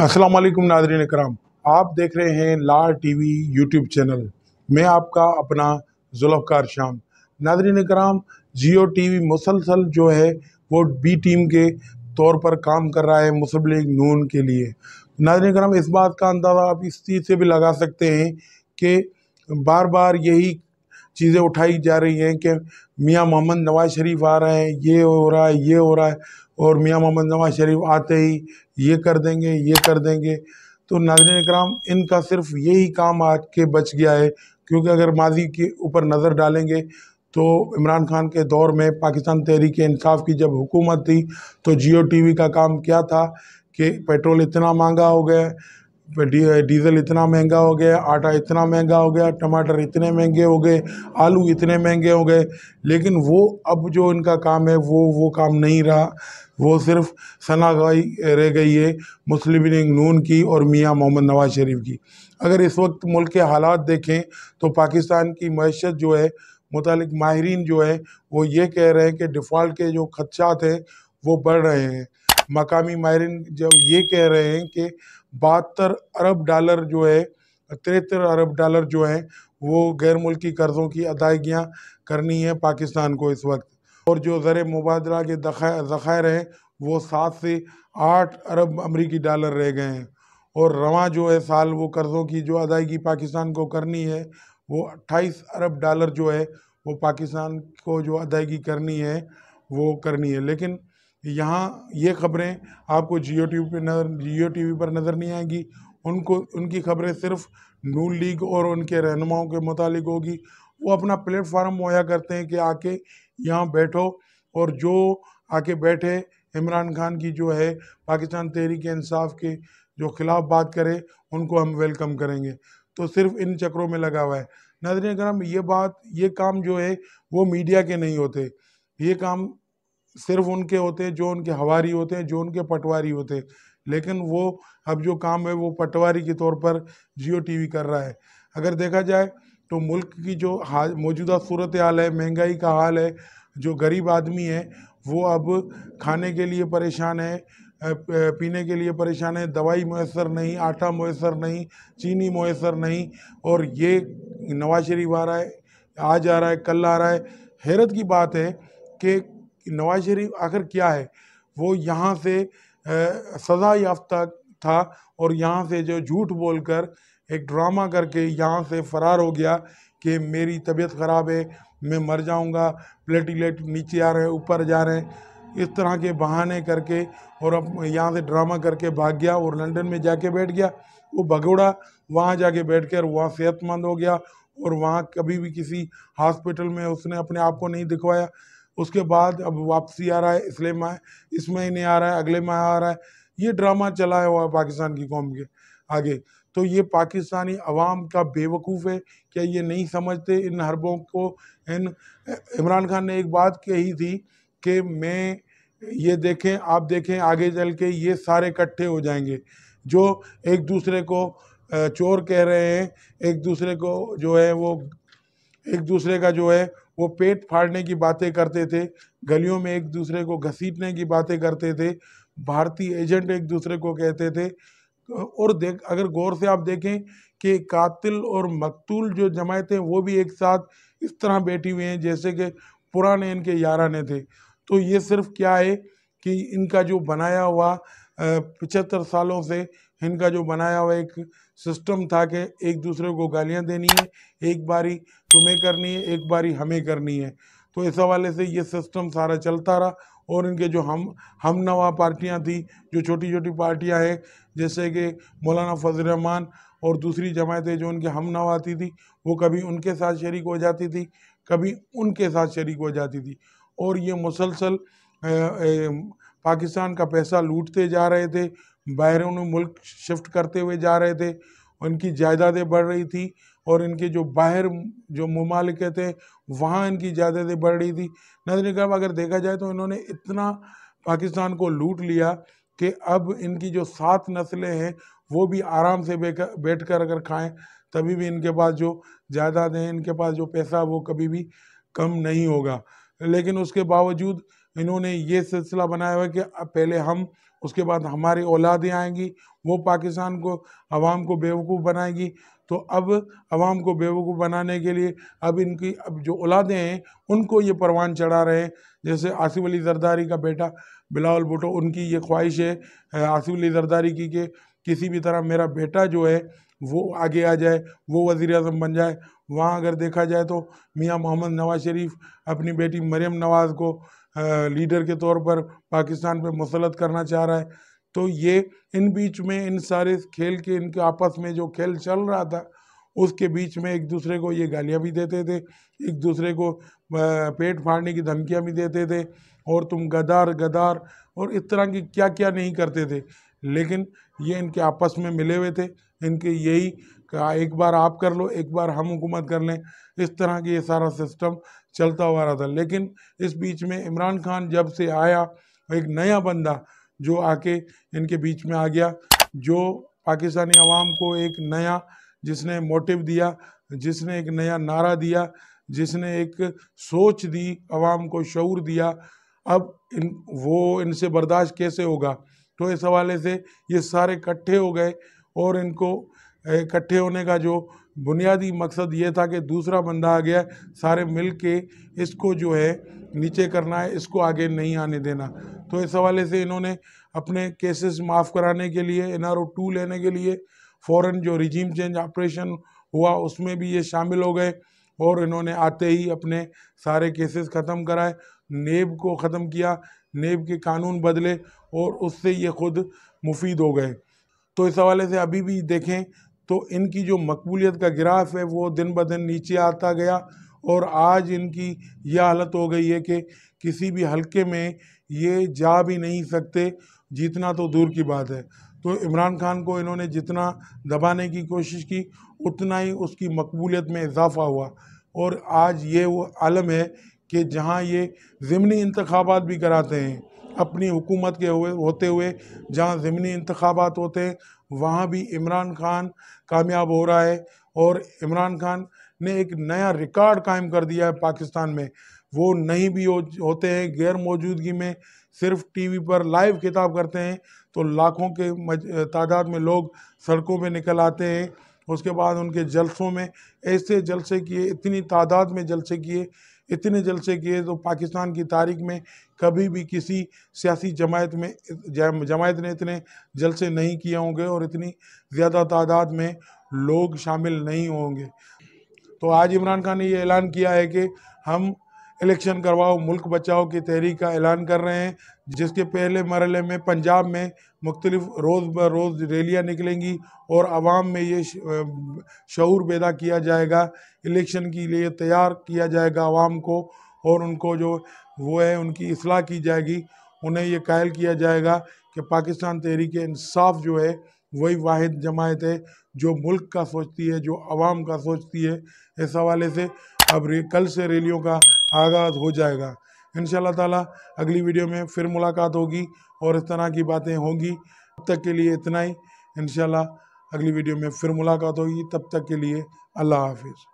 अस्सलाम वालेकुम नाजरीन कराम आप देख रहे हैं ला टीवी यूट्यूब चैनल मैं आपका अपना जुल्फ़कार शाम नाजरीन कराम जियो टीवी मुसलसल जो है वो बी टीम के तौर पर काम कर रहा है मुस्लिम लीग नून के लिए नाजरीन कराम इस बात का अंदाज़ा आप इस चीज़ से भी लगा सकते हैं कि बार बार यही चीज़ें उठाई जा रही हैं कि मियाँ मोहम्मद नवाज शरीफ आ रहे हैं ये हो रहा है ये हो रहा है और मियाँ मोहम्मद नवाज शरीफ आते ही ये कर देंगे ये कर देंगे तो नाजरन कराम इनका सिर्फ यही काम के बच गया है क्योंकि अगर माजी के ऊपर नज़र डालेंगे तो इमरान खान के दौर में पाकिस्तान तहरीक इंसाफ की जब हुकूमत थी तो जियो वी का काम क्या था कि पेट्रोल इतना महंगा हो गया डीज़ल इतना महंगा हो गया आटा इतना महंगा हो गया टमाटर इतने महंगे हो गए आलू इतने महंगे हो गए लेकिन वो अब जो इनका काम है वो वो काम नहीं रहा वो सिर्फ सनागाई रह गई है मुस्लिम लीग नून की और मियां मोहम्मद नवाज शरीफ की अगर इस वक्त मुल्क के हालात देखें तो पाकिस्तान की मीशत जो है मुतल माहरीन जो है वो ये कह रहे हैं कि डिफ़ॉल्ट के जो खदशात हैं वो बढ़ रहे हैं मकामी माहरीन जब ये कह रहे हैं कि बहत्तर अरब डॉलर जो है तिहत्तर अरब डॉलर जो हैं वो गैर मुल्की कर्ज़ों की अदायगियाँ करनी है पाकिस्तान को इस वक्त और जो ज़र मुबादला के ज़ख़ायर हैं वो सात से आठ अरब अमरीकी डॉलर रह गए हैं और रवा जो है साल वो कर्ज़ों की जो अदायगी पाकिस्तान को करनी है वो अट्ठाईस अरब डॉलर जो है वो पाकिस्तान को जो अदायगी करनी है वो करनी है लेकिन यहाँ ये खबरें आपको जियो टी पर नजर जियो टी पर नज़र नहीं आएंगी उनको उनकी खबरें सिर्फ नू लीग और उनके रहनुमाओं के मुतालिक होगी वो अपना प्लेटफार्म मुहैया करते हैं कि आके यहाँ बैठो और जो आके बैठे इमरान खान की जो है पाकिस्तान तहरीक इंसाफ के जो खिलाफ बात करे उनको हम वेलकम करेंगे तो सिर्फ इन चक्रों में लगा हुआ है नजर ग्राम ये बात ये काम जो है वो मीडिया के नहीं होते ये काम सिर्फ उनके होते हैं जो उनके हवारी होते हैं जो उनके पटवारी होते हैं लेकिन वो अब जो काम है वो पटवारी के तौर पर जियो टीवी कर रहा है अगर देखा जाए तो मुल्क की जो हाल मौजूदा सूरत हाल है महंगाई का हाल है जो गरीब आदमी है वो अब खाने के लिए परेशान है पीने के लिए परेशान है दवाई मैसर नहीं आटा मैसर नहीं चीनी मैसर नहीं और ये नवाज शरीफ आ रहा है आज आ रहा है कल आ रहा है हैरत की बात है कि कि नवाज शरीफ आखिर क्या है वो यहाँ से सज़ा याफ्ता था और यहाँ से जो झूठ बोलकर एक ड्रामा करके यहाँ से फरार हो गया कि मेरी तबीयत ख़राब है मैं मर जाऊँगा प्लेटिलेट नीचे आ रहे हैं ऊपर जा रहे हैं इस तरह के बहाने करके और अब यहाँ से ड्रामा करके भाग गया और लंदन में जाके बैठ गया वो भगोड़ा वहाँ जाके बैठ कर वहाँ सेहतमंद हो गया और वहाँ कभी भी किसी हॉस्पिटल में उसने अपने आप को नहीं दिखवाया उसके बाद अब वापसी आ रहा है इसलिए माह इस महीने आ रहा है अगले माह आ रहा है ये ड्रामा चला हुआ है पाकिस्तान की कौम के आगे तो ये पाकिस्तानी अवाम का बेवकूफ़ है क्या ये नहीं समझते इन हरबों को इन इमरान खान ने एक बात कही थी कि मैं ये देखें आप देखें आगे चल के ये सारे इकट्ठे हो जाएंगे जो एक दूसरे को चोर कह रहे हैं एक दूसरे को जो है वो एक दूसरे का जो है वो पेट फाड़ने की बातें करते थे गलियों में एक दूसरे को घसीटने की बातें करते थे भारतीय एजेंट एक दूसरे को कहते थे और देख अगर गौर से आप देखें कि कातिल और मकतूल जो जमायतें वो भी एक साथ इस तरह बैठी हुई हैं जैसे कि पुराने इनके याराने थे तो ये सिर्फ क्या है कि इनका जो बनाया हुआ पचहत्तर सालों से इनका जो बनाया हुआ एक सिस्टम था कि एक दूसरे को गालियां देनी है एक बारी तुम्हें करनी है एक बारी हमें करनी है तो इस हवाले से ये सिस्टम सारा चलता रहा और इनके जो हम हम नवा पार्टियाँ थी जो छोटी छोटी पार्टियाँ हैं जैसे कि मौलाना फजल रहमान और दूसरी जमातें जो उनके हम नवा आती थी वो कभी उनके साथ शरीक हो जाती थी कभी उनके साथ शरीक हो जाती थी और ये मुसलसल पाकिस्तान का पैसा लूटते जा रहे थे बैरूनी मुल्क शिफ्ट करते हुए जा रहे थे उनकी जायदादें बढ़ रही थी और इनके जो बाहर जो ममालिक थे वहाँ इनकी जायदादें बढ़ रही थी नजर निकाम अगर देखा जाए तो इन्होंने इतना पाकिस्तान को लूट लिया कि अब इनकी जो सात नस्लें हैं वो भी आराम से बैठ कर अगर खाएं तभी भी इनके पास जो जायदाद हैं इनके पास जो पैसा वो कभी भी कम नहीं होगा लेकिन उसके बावजूद इन्होंने ये सिलसिला बनाया हुआ कि पहले हम उसके बाद हमारी औलादें आएंगी वो पाकिस्तान को आवाम को बेवकूफ़ बनाएगी तो अब आवाम को बेवकूफ़ बनाने के लिए अब इनकी अब जो औलादें हैं उनको ये परवान चढ़ा रहे हैं जैसे आसिफ अली जरदारी का बेटा बिलावल भुटो उनकी ये ख्वाहिश है आसिफ अली जरदारी की कि किसी भी तरह मेरा बेटा जो है वो आगे आ जाए वो वज़ी अजम बन जाए वहाँ अगर देखा जाए तो मियाँ मोहम्मद नवाज़ शरीफ अपनी बेटी मरियम नवाज़ को लीडर के तौर पर पाकिस्तान पे मुसलत करना चाह रहा है तो ये इन बीच में इन सारे खेल के इनके आपस में जो खेल चल रहा था उसके बीच में एक दूसरे को ये गालियाँ भी देते थे एक दूसरे को पेट फाड़ने की धमकियाँ भी देते थे और तुम गदार गदार और इस तरह की क्या क्या नहीं करते थे लेकिन ये इनके आपस में मिले हुए थे इनके यही एक बार आप कर लो एक बार हम हुकूमत कर लें इस तरह की ये सारा सिस्टम चलता हुआ रहा था लेकिन इस बीच में इमरान खान जब से आया एक नया बंदा जो आके इनके बीच में आ गया जो पाकिस्तानी अवाम को एक नया जिसने मोटिव दिया जिसने एक नया नारा दिया जिसने एक सोच दी अवाम को शूर दिया अब इन वो इनसे बर्दाश्त कैसे होगा तो इस हवाले से ये सारे इकट्ठे हो गए और इनको इकट्ठे होने का जो बुनियादी मकसद ये था कि दूसरा बंदा आ गया सारे मिल के इसको जो है नीचे करना है इसको आगे नहीं आने देना तो इस हवाले से इन्होंने अपने केसेस माफ़ कराने के लिए एन आर टू लेने के लिए फ़ौरन जो रिजीम चेंज ऑपरेशन हुआ उसमें भी ये शामिल हो गए और इन्होंने आते ही अपने सारे केसेस ख़त्म कराए नेब को ख़त्म किया नेब के कानून बदले और उससे ये खुद मुफीद हो गए तो इस हवाले से अभी भी देखें तो इनकी जो मकबूलियत का ग्राफ है वो दिन ब दिन नीचे आता गया और आज इनकी यह हालत हो गई है कि किसी भी हलके में ये जा भी नहीं सकते जीतना तो दूर की बात है तो इमरान खान को इन्होंने जितना दबाने की कोशिश की उतना ही उसकी मकबूलीत में इजाफा हुआ और आज ये वो आलम है कि जहाँ ये ज़मनी इंतबात भी कराते हैं अपनी हुकूमत के हुए होते हुए जहाँ ज़मनी इंतबात होते हैं वहाँ भी इमरान खान कामयाब हो रहा है और इमरान खान ने एक नया रिकॉर्ड कायम कर दिया है पाकिस्तान में वो नहीं भी हो, होते हैं गैर मौजूदगी में सिर्फ टीवी पर लाइव खिताब करते हैं तो लाखों के तादाद में लोग सड़कों में निकल आते हैं उसके बाद उनके जलसों में ऐसे जलसे किए इतनी तादाद में जलसे किए इतने जलसे किए तो पाकिस्तान की तारीख में कभी भी किसी सियासी जमायत में जमायत ने इतने जलसे नहीं किए होंगे और इतनी ज़्यादा तादाद में लोग शामिल नहीं होंगे तो आज इमरान खान ने ये ऐलान किया है कि हम इलेक्शन करवाओ मुल्क बचाओ की तहरीक का ऐलान कर रहे हैं जिसके पहले मरल में पंजाब में मुख्तलिफ रोज़ ब रोज़ रैलियाँ निकलेंगी और आवाम में ये शूर पैदा किया जाएगा इलेक्शन के लिए तैयार किया जाएगा आवाम को और उनको जो वो है उनकी असलाह की जाएगी उन्हें यह कायल किया जाएगा कि पाकिस्तान तहरीक इंसाफ जो है वही वाद जमायत है जो मुल्क का सोचती है जो आवाम का सोचती है इस हवाले से अब कल से रैलियों का आगाज़ हो जाएगा इन ताला अगली वीडियो में फिर मुलाकात होगी और इस तरह की बातें होंगी तब तक के लिए इतना ही इन अगली वीडियो में फिर मुलाकात होगी तब तक के लिए अल्लाह हाफिज़